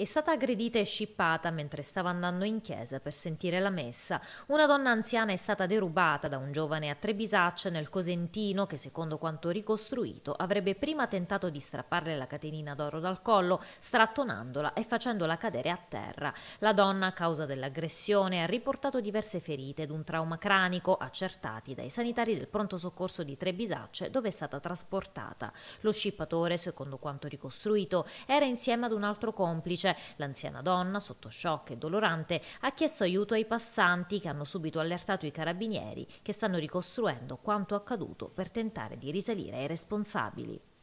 È stata aggredita e scippata mentre stava andando in chiesa per sentire la messa. Una donna anziana è stata derubata da un giovane a tre nel Cosentino che secondo quanto ricostruito avrebbe prima tentato di strapparle la catenina d'oro dal collo, strattonandola e facendola cadere a terra. La donna a causa dell'aggressione ha riportato diverse ferite ed un trauma cranico accertati dai sanitari del pronto soccorso di Trebisacce dove è stata trasportata. Lo scippatore, secondo quanto ricostruito, era insieme ad un altro complice Lecce. Cioè, l'anziana donna, sotto shock e dolorante, ha chiesto aiuto ai passanti che hanno subito allertato i carabinieri che stanno ricostruendo quanto accaduto per tentare di risalire ai responsabili.